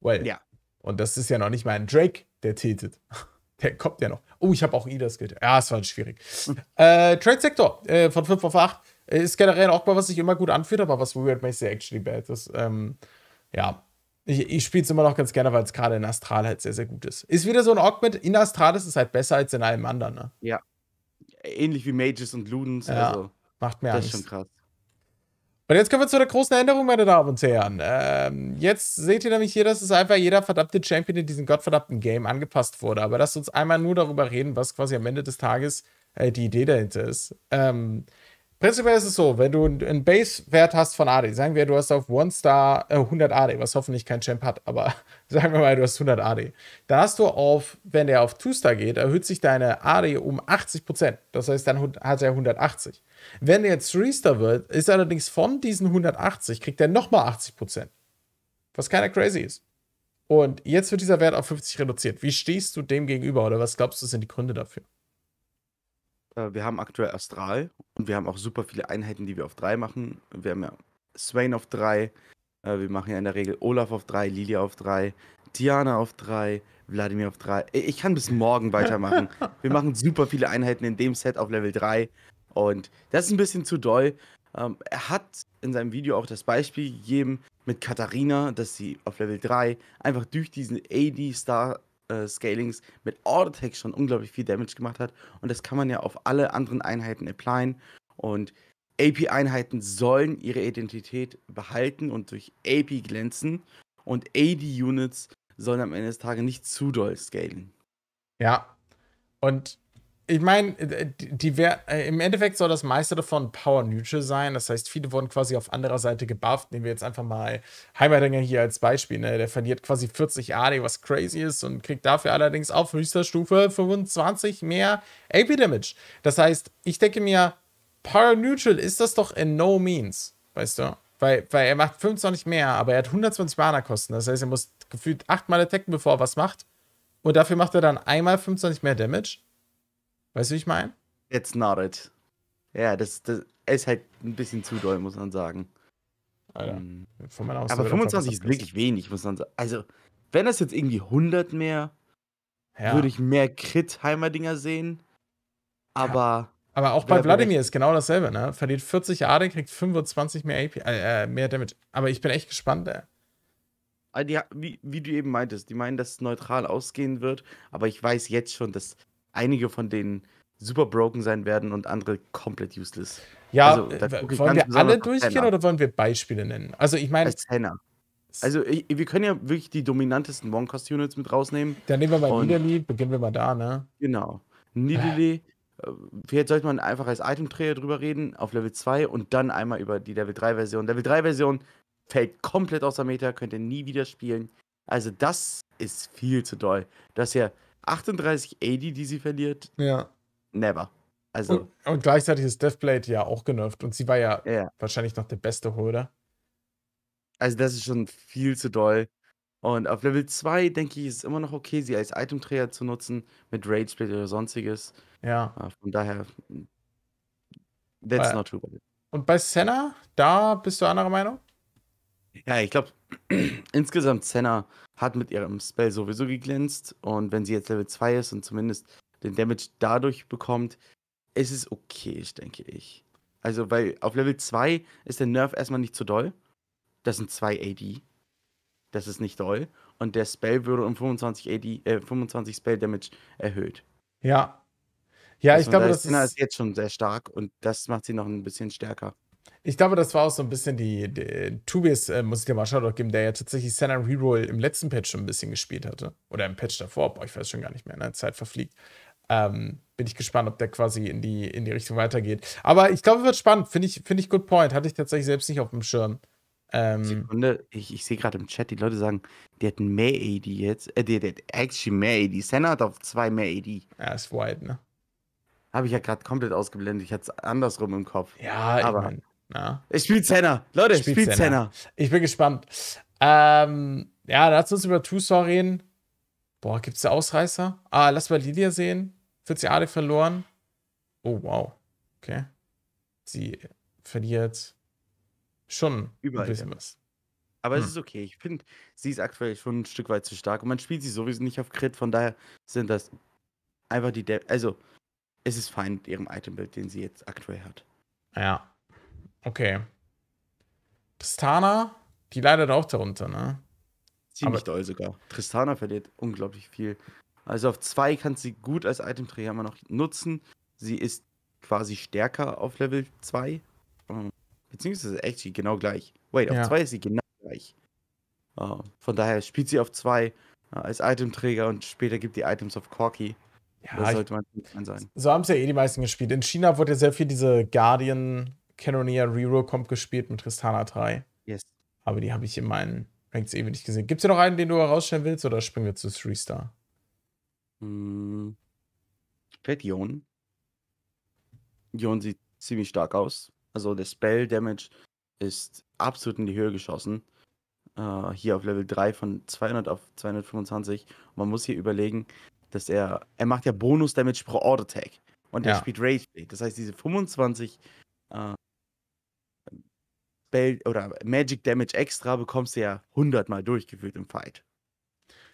Well. Ja. Und das ist ja noch nicht mal ein Drake, der tätet. Der kommt ja noch. Oh, ich habe auch Idas gehittet. Ja, es war halt schwierig. äh, Trade Sector äh, von 5 auf 8. Ist generell auch mal was sich immer gut anfühlt, aber was weird makes it actually bad. Das, ähm, ja. Ich, ich spiele es immer noch ganz gerne, weil es gerade in Astral halt sehr, sehr gut ist. Ist wieder so ein Augment. In Astral ist es halt besser als in allem anderen, ne? Ja. Ähnlich wie Mages und Ludens. Ja. Also, Macht mir das Angst. Das ist schon krass. Und jetzt kommen wir zu der großen Änderung, meine Damen und Herren. Ähm, jetzt seht ihr nämlich hier, dass es einfach jeder verdammte Champion in diesem gottverdammten Game angepasst wurde. Aber lasst uns einmal nur darüber reden, was quasi am Ende des Tages äh, die Idee dahinter ist. Ähm, Prinzipiell ist es so, wenn du einen Base-Wert hast von AD, sagen wir, du hast auf One Star äh, 100 AD, was hoffentlich kein Champ hat, aber sagen wir mal, du hast 100 AD. Da hast du auf, wenn der auf Two Star geht, erhöht sich deine AD um 80%. Das heißt, dann hat er 180. Wenn er jetzt 3 Star wird, ist allerdings von diesen 180, kriegt er nochmal 80%. Was keiner crazy ist. Und jetzt wird dieser Wert auf 50 reduziert. Wie stehst du dem gegenüber oder was glaubst du sind die Gründe dafür? Äh, wir haben aktuell Astral und wir haben auch super viele Einheiten, die wir auf 3 machen. Wir haben ja Swain auf 3, äh, wir machen ja in der Regel Olaf auf 3, Lilia auf 3, Diana auf 3, Wladimir auf 3. Ich kann bis morgen weitermachen. wir machen super viele Einheiten in dem Set auf Level 3 und das ist ein bisschen zu doll. Ähm, er hat in seinem Video auch das Beispiel gegeben mit Katharina, dass sie auf Level 3 einfach durch diesen AD-Star äh, Scalings mit All Attack schon unglaublich viel Damage gemacht hat. Und das kann man ja auf alle anderen Einheiten applyen. Und AP-Einheiten sollen ihre Identität behalten und durch AP glänzen. Und AD-Units sollen am Ende des Tages nicht zu doll scalen. Ja. Und ich meine, äh, die wär, äh, im Endeffekt soll das meiste davon Power Neutral sein. Das heißt, viele wurden quasi auf anderer Seite gebufft. Nehmen wir jetzt einfach mal Heimerdinger hier als Beispiel. Ne? Der verliert quasi 40 AD, was crazy ist, und kriegt dafür allerdings auf höchster Stufe 25 mehr AP Damage. Das heißt, ich denke mir, Power Neutral ist das doch in no means, weißt du? Weil, weil er macht 25 mehr, aber er hat 120 Mana-Kosten. Das heißt, er muss gefühlt 8 Mal attacken, bevor er was macht. Und dafür macht er dann einmal 25 mehr Damage. Weißt du, wie ich meine? It's not it. Ja, das, das ist halt ein bisschen zu doll, muss man sagen. Alter, um, ähm, aber 25 ist wirklich wenig, muss man sagen. Also, wenn das jetzt irgendwie 100 mehr, ja. würde ich mehr crit heimerdinger sehen. Aber. Ja. Aber auch bei Vladimir ist genau dasselbe, ne? Verliert 40 AD, kriegt 25 mehr, AP, äh, äh, mehr Damage. Aber ich bin echt gespannt, ey. Ah, die, wie, wie, du eben meintest, die meinen, dass es neutral ausgehen wird, aber ich weiß jetzt schon, dass einige von denen super broken sein werden und andere komplett useless. Ja, also, äh, wollen wir alle durchgehen oder wollen wir Beispiele nennen? Also ich meine. Als Also ich, wir können ja wirklich die dominantesten One-Cost Units mit rausnehmen. Dann nehmen wir mal und beginnen wir mal da, ne? Genau. Nidalee, äh, vielleicht sollte man einfach als Item-Träger drüber reden, auf Level 2 und dann einmal über die Level 3-Version. Level 3-Version fällt komplett aus der Meta, könnt ihr nie wieder spielen. Also das ist viel zu doll. Dass ihr 38 AD, die sie verliert. Ja. Never. Also. Und, und gleichzeitig ist Deathblade ja auch genervt und sie war ja, ja. wahrscheinlich noch der beste Holder. Also, das ist schon viel zu doll. Und auf Level 2 denke ich, ist es immer noch okay, sie als Itemträger zu nutzen, mit Split oder sonstiges. Ja. Ah, von daher, hm, that's Weil, äh, not true. Und bei Senna, da bist du anderer Meinung? Ja, ich glaube, insgesamt Senna hat mit ihrem Spell sowieso geglänzt. Und wenn sie jetzt Level 2 ist und zumindest den Damage dadurch bekommt, ist es okay, denke ich. Also, weil auf Level 2 ist der Nerf erstmal nicht zu doll. Das sind 2 AD. Das ist nicht doll. Und der Spell würde um 25, AD, äh, 25 Spell Damage erhöht. Ja. Ja, also ich glaube, das ist, ist jetzt schon sehr stark und das macht sie noch ein bisschen stärker. Ich glaube, das war auch so ein bisschen die, die Tubius, äh, muss ich dir mal Shoutout geben, der ja tatsächlich Senna Reroll im letzten Patch schon ein bisschen gespielt hatte. Oder im Patch davor, boah, ich weiß schon gar nicht mehr, in ne? der Zeit verfliegt. Ähm, bin ich gespannt, ob der quasi in die, in die Richtung weitergeht. Aber ich glaube, wird spannend. Finde ich, find ich good point. Hatte ich tatsächlich selbst nicht auf dem Schirm. Ähm, Sekunde, ich, ich sehe gerade im Chat, die Leute sagen, die hatten mehr AD jetzt. Äh, der hat actually mehr AD. Senna hat auf zwei mehr AD. Ja, ist wild, ne? Habe ich ja gerade komplett ausgeblendet. Ich hatte es andersrum im Kopf. Ja, aber. Ich mein ja. Es spielt Senna. Leute, ich spiele Zenner. Ich bin gespannt. Ähm, ja, lass uns über Two Star reden. Boah, gibt es da Ausreißer? Ah, lass mal Lilia sehen. 40 Ade verloren. Oh, wow. Okay. Sie verliert schon Überall, ein bisschen ja. was. Aber hm. es ist okay. Ich finde, sie ist aktuell schon ein Stück weit zu stark und man spielt sie sowieso nicht auf Crit. Von daher sind das einfach die. De also, es ist fein mit ihrem Itembild, den sie jetzt aktuell hat. Ja. Okay. Tristana, die leidet auch darunter, ne? Ziemlich Aber doll sogar. Tristana verliert unglaublich viel. Also auf zwei kann sie gut als Itemträger immer noch nutzen. Sie ist quasi stärker auf Level 2. Ähm, beziehungsweise actually genau gleich. Wait, auf 2 ja. ist sie genau gleich. Ah, von daher spielt sie auf 2 äh, als Itemträger und später gibt die Items auf Corky. Ja, das sollte man sein. So haben es ja eh die meisten gespielt. In China wurde ja sehr viel diese Guardian Canonia Reroll kommt gespielt mit Tristana 3. Yes. Aber die habe ich in meinen Ranks ewig nicht gesehen. Gibt es hier noch einen, den du herausstellen willst oder springen wir zu 3-Star? Hm. Fällt Ion. Ion sieht ziemlich stark aus. Also der Spell Damage ist absolut in die Höhe geschossen. Uh, hier auf Level 3 von 200 auf 225. Und man muss hier überlegen, dass er, er macht ja Bonus-Damage pro Order-Tag. Und ja. er spielt Rage Blade. Das heißt, diese 25 uh, äh, Spell oder Magic Damage extra bekommst du ja 100 Mal durchgeführt im Fight.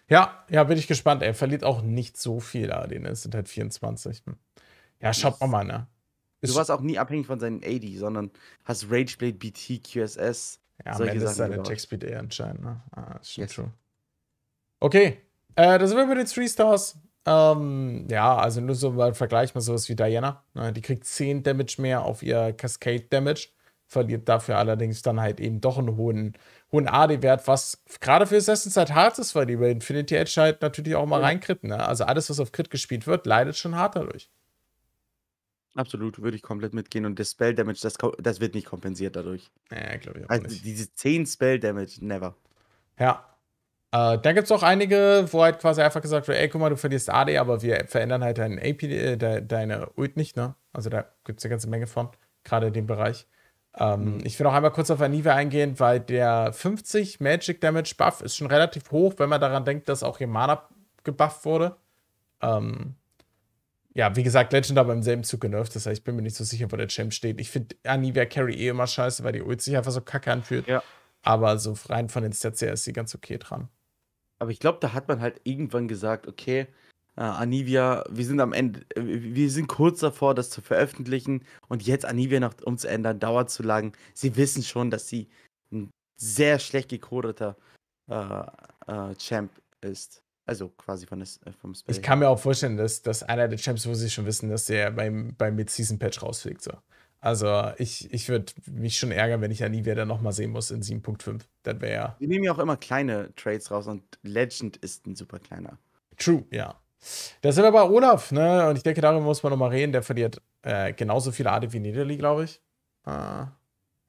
Ja, ja, bin ich gespannt. Er verliert auch nicht so viel AD, ne? Es sind halt 24. Hm. Ja, schaut mal, mal, ne? Ist du warst auch nie abhängig von seinen AD, sondern hast Rageblade, BT, QSS. Ja, solche Sachen ist seine Checkspeed eher anscheinend, ne? Ah, ist schon yes. true. Okay, äh, da sind wir mit den 3 Stars. Ähm, ja, also nur so mal Vergleich mal sowas wie Diana. Ne? Die kriegt 10 Damage mehr auf ihr Cascade Damage verliert dafür allerdings dann halt eben doch einen hohen, hohen AD-Wert, was gerade für Assassin's halt hart ist, weil die bei Infinity Edge halt natürlich auch mal ja. reinkrit. Ne? Also alles, was auf Crit gespielt wird, leidet schon hart dadurch. Absolut, würde ich komplett mitgehen. Und das Spell Damage, das, das wird nicht kompensiert dadurch. Ja, glaube ich auch also nicht. Diese 10 Spell Damage, never. Ja. Äh, da gibt es auch einige, wo halt quasi einfach gesagt wird: ey, guck mal, du verlierst AD, aber wir verändern halt deinen AP, äh, de deine Ult nicht, ne? Also da gibt es eine ganze Menge von, gerade in dem Bereich. Ähm, mhm. Ich will noch einmal kurz auf Anive eingehen, weil der 50 Magic Damage Buff ist schon relativ hoch, wenn man daran denkt, dass auch ihr Mana gebufft wurde. Ähm, ja, wie gesagt, Legend aber im selben Zug genervt. Das heißt, ich bin mir nicht so sicher, wo der Champ steht. Ich finde Anivia Carry eh immer scheiße, weil die Ult sich einfach so kacke anfühlt. Ja. Aber so rein von den Stats her ist sie ganz okay dran. Aber ich glaube, da hat man halt irgendwann gesagt, okay, äh, Anivia, wir sind am Ende, äh, wir sind kurz davor, das zu veröffentlichen und jetzt Anivia noch umzuändern, dauert zu lang. Sie wissen schon, dass sie ein sehr schlecht gekodeter äh, äh, Champ ist. Also quasi von des, äh, vom Space. Ich kann mir auch vorstellen, dass, dass einer der Champs, wo sie schon wissen, dass der beim, beim Mid-Season-Patch rausfliegt. So. Also ich, ich würde mich schon ärgern, wenn ich Anivia dann nochmal sehen muss in 7.5. Das wäre ja. Wir nehmen ja auch immer kleine Trades raus und Legend ist ein super kleiner. True, ja. Das sind aber Olaf, ne? Und ich denke, darüber muss man nochmal reden. Der verliert äh, genauso viele Ade wie Niederli, glaube ich. Ah.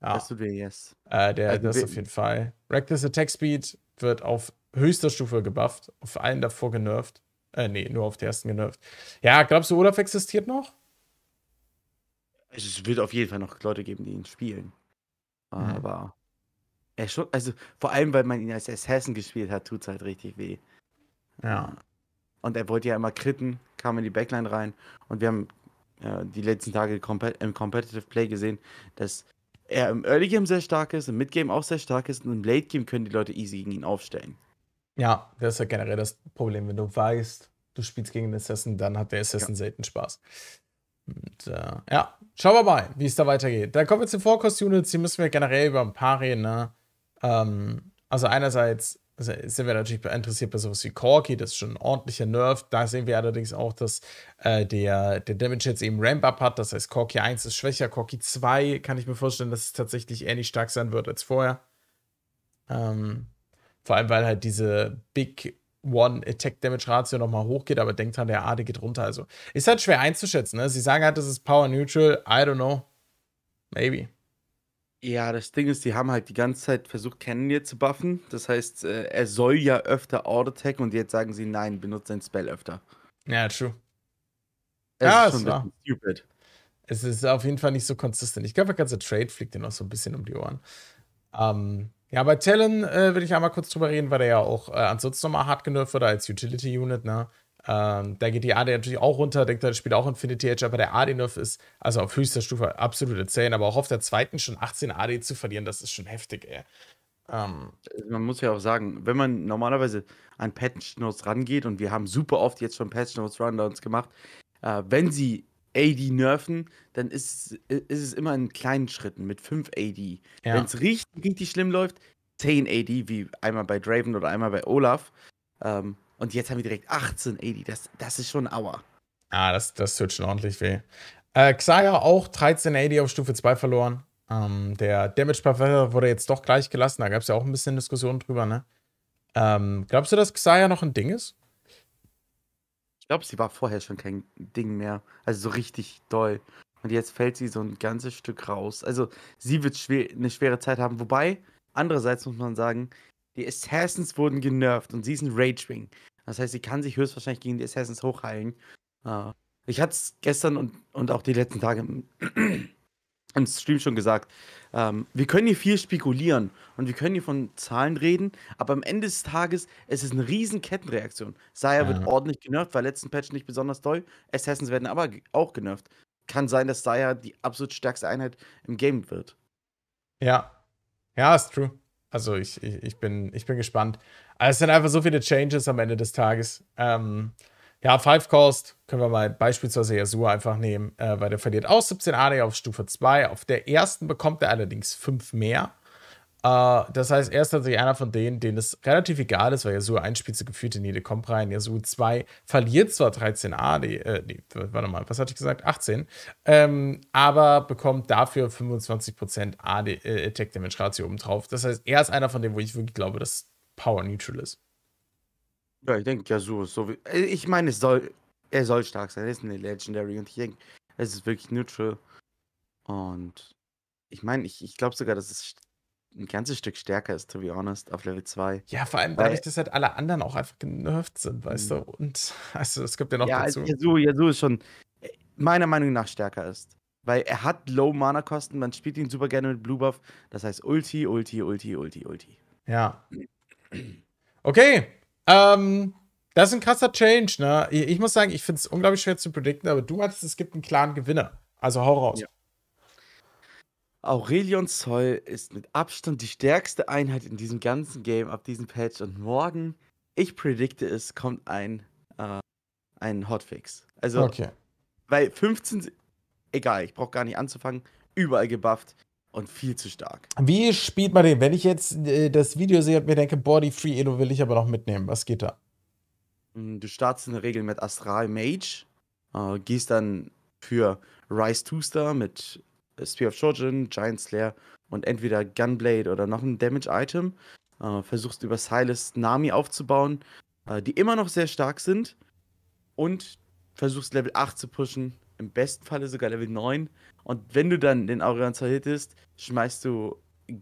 Ja. Das tut weh, yes. Äh, der, also, das auf jeden Fall. Reckless Attack Speed wird auf höchster Stufe gebufft, auf allen davor genervt. Äh, nee, nur auf der ersten genervt. Ja, glaubst du, Olaf existiert noch? Es wird auf jeden Fall noch Leute geben, die ihn spielen. Mhm. Aber mhm. er schon, also vor allem, weil man ihn als Assassin gespielt hat, tut es halt richtig weh. Ja. Und er wollte ja immer kritten, kam in die Backline rein. Und wir haben äh, die letzten Tage im Competitive Play gesehen, dass er im Early Game sehr stark ist, im Mid Game auch sehr stark ist und im Late Game können die Leute easy gegen ihn aufstellen. Ja, das ist ja generell das Problem, wenn du weißt, du spielst gegen den Assassin, dann hat der Assassin ja. selten Spaß. Und, äh, ja, schauen wir mal, wie es da weitergeht. Dann kommen wir zu Forecast Units. Hier müssen wir generell über ein paar reden. Ne? Ähm, also, einerseits sind wir natürlich interessiert bei sowas wie Corki, das ist schon ein ordentlicher Nerf. Da sehen wir allerdings auch, dass äh, der, der Damage jetzt eben Ramp-Up hat. Das heißt, Corki 1 ist schwächer, Corki 2 kann ich mir vorstellen, dass es tatsächlich ähnlich stark sein wird als vorher. Ähm, vor allem, weil halt diese Big One Attack Damage Ratio nochmal hochgeht, aber denkt dran, der AD geht runter. Also ist halt schwer einzuschätzen. Ne? Sie sagen halt, das ist Power Neutral. I don't know. Maybe. Ja, das Ding ist, die haben halt die ganze Zeit versucht, Canyon zu buffen. Das heißt, äh, er soll ja öfter auto Attack und jetzt sagen sie, nein, benutzt sein Spell öfter. Ja, true. Es ja, ist schon war. stupid. Es ist auf jeden Fall nicht so konsistent. Ich glaube, der ganze Trade fliegt dir noch so ein bisschen um die Ohren. Ähm, ja, bei Talon äh, will ich einmal kurz drüber reden, weil der ja auch äh, ansonsten nochmal hart genervt wurde als Utility Unit, ne? Ähm, da geht die AD natürlich auch runter, denkt, das spielt auch Infinity Edge, aber der AD-Nerf ist, also auf höchster Stufe, absolute 10, aber auch auf der zweiten schon 18 AD zu verlieren, das ist schon heftig, ey. Ähm, man muss ja auch sagen, wenn man normalerweise an Patch Notes rangeht, und wir haben super oft jetzt schon Patch Notes Rundowns gemacht, äh, wenn sie AD nerven, dann ist, ist es immer in kleinen Schritten mit 5 AD. Ja. Wenn es richtig, richtig schlimm läuft, 10 AD, wie einmal bei Draven oder einmal bei Olaf. Ähm, und jetzt haben wir direkt 18 AD. Das, das ist schon Aua. Ah, das, das tut schon ordentlich weh. Äh, Xayah auch 13 AD auf Stufe 2 verloren. Ähm, der Damage Buffer wurde jetzt doch gleich gelassen. Da gab es ja auch ein bisschen Diskussionen drüber, ne? Ähm, glaubst du, dass Xayah noch ein Ding ist? Ich glaube, sie war vorher schon kein Ding mehr. Also so richtig doll. Und jetzt fällt sie so ein ganzes Stück raus. Also sie wird schwer, eine schwere Zeit haben. Wobei, andererseits muss man sagen, die Assassins wurden genervt und sie ist ein Ragewing. Das heißt, sie kann sich höchstwahrscheinlich gegen die Assassins hochheilen. Äh, ich hatte es gestern und, und auch die letzten Tage im, im Stream schon gesagt. Ähm, wir können hier viel spekulieren und wir können hier von Zahlen reden, aber am Ende des Tages es ist eine riesen Kettenreaktion. Saya ja. wird ordentlich genervt, weil letzten Patch nicht besonders toll. Assassins werden aber auch genervt. Kann sein, dass Saya die absolut stärkste Einheit im Game wird. Ja. Ja, ist true. Also ich, ich, ich, bin, ich bin gespannt. es sind einfach so viele Changes am Ende des Tages. Ähm, ja, Five Cost können wir mal beispielsweise Yasuo einfach nehmen, äh, weil der verliert auch 17 AD auf Stufe 2. Auf der ersten bekommt er allerdings 5 mehr. Uh, das heißt, er ist tatsächlich einer von denen, denen es relativ egal ist, weil Yasuo 1 spielt sie gefühlt in jede Comp rein. Yasuo 2 verliert zwar 13a, die, äh, die, warte mal, was hatte ich gesagt? 18. Ähm, aber bekommt dafür 25% AD, äh, Attack Damage Ratio obendrauf. Das heißt, er ist einer von denen, wo ich wirklich glaube, dass Power neutral ist. Ja, ich denke, Yasuo ist so wie. Äh, ich meine, es soll, er soll stark sein. Er ist eine Legendary und ich denke, es ist wirklich neutral. Und ich meine, ich, ich glaube sogar, dass es ein ganzes Stück stärker ist, to be honest, auf Level 2. Ja, vor allem Weil, dadurch, dass halt alle anderen auch einfach genervt sind, weißt du? Mhm. Und also es gibt ja noch ja, dazu. Also Yasu, Yasu ist schon äh, meiner Meinung nach stärker ist. Weil er hat Low-Mana-Kosten, man spielt ihn super gerne mit Blue Buff. Das heißt Ulti, Ulti, Ulti, Ulti, Ulti. Ja. Okay. Ähm, das ist ein krasser Change, ne? Ich muss sagen, ich finde es unglaublich schwer zu predikten, aber du hattest, es gibt einen klaren Gewinner. Also hau raus. Ja. Aurelion Zoll ist mit Abstand die stärkste Einheit in diesem ganzen Game ab diesem Patch und morgen, ich predikte es, kommt ein, äh, ein Hotfix. Also, okay. weil 15, egal, ich brauche gar nicht anzufangen, überall gebufft und viel zu stark. Wie spielt man den? Wenn ich jetzt äh, das Video sehe und mir denke, boah, die Free Elo will ich aber noch mitnehmen, was geht da? Hm, du startest in der Regel mit Astral Mage, äh, gehst dann für Rise 2 Star mit Spear of Shojin, Giant Slayer und entweder Gunblade oder noch ein Damage-Item. Äh, versuchst über Silas Nami aufzubauen, äh, die immer noch sehr stark sind. Und versuchst Level 8 zu pushen, im besten Falle sogar Level 9. Und wenn du dann den Aurion hittest, schmeißt du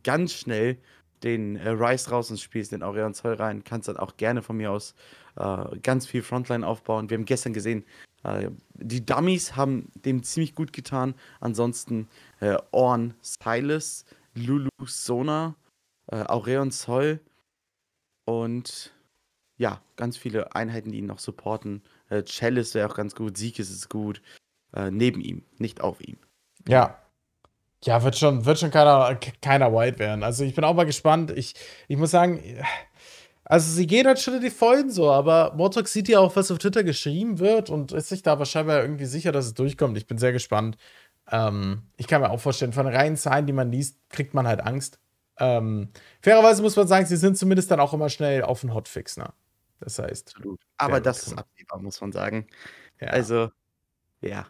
ganz schnell den äh, Rice raus und spielst den Aurion Zoll rein. Kannst dann auch gerne von mir aus äh, ganz viel Frontline aufbauen. Wir haben gestern gesehen, äh, die Dummies haben dem ziemlich gut getan. Ansonsten äh, Orn Silas, Lulu Sona, äh, Aureon Zoll und ja, ganz viele Einheiten, die ihn noch supporten. Äh, Chalice wäre auch ganz gut, Sieg ist gut. Äh, neben ihm, nicht auf ihm. Ja. Ja, wird schon, wird schon keiner, keiner White werden. Also ich bin auch mal gespannt. Ich, ich muss sagen, also sie gehen halt schon in die Vollen so, aber Mortox sieht ja auch, was auf Twitter geschrieben wird und ist sich da wahrscheinlich irgendwie sicher, dass es durchkommt. Ich bin sehr gespannt. Ähm, ich kann mir auch vorstellen, von reinen Zahlen, die man liest, kriegt man halt Angst. Ähm, fairerweise muss man sagen, sie sind zumindest dann auch immer schnell auf den Hotfix, ne? Das heißt. Absolut. Aber das ist absehbar, muss man sagen. Ja. Also, ja.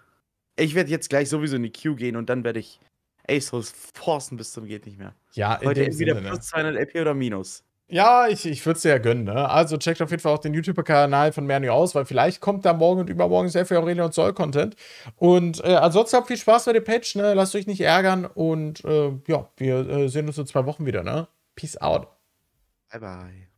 Ich werde jetzt gleich sowieso in die Queue gehen und dann werde ich Ace Host forcen bis zum geht nicht mehr. Ja, in Heute entweder Sinne, ne? plus 200 LP oder minus. Ja, ich, ich würde es dir ja gönnen. Ne? Also checkt auf jeden Fall auch den YouTube-Kanal von Manu aus, weil vielleicht kommt da morgen und übermorgen sehr viel Aurelio und Zoll-Content. Und äh, ansonsten habt viel Spaß bei der Patch. Ne? Lasst euch nicht ärgern. Und äh, ja, wir äh, sehen uns in zwei Wochen wieder. Ne? Peace out. Bye, bye.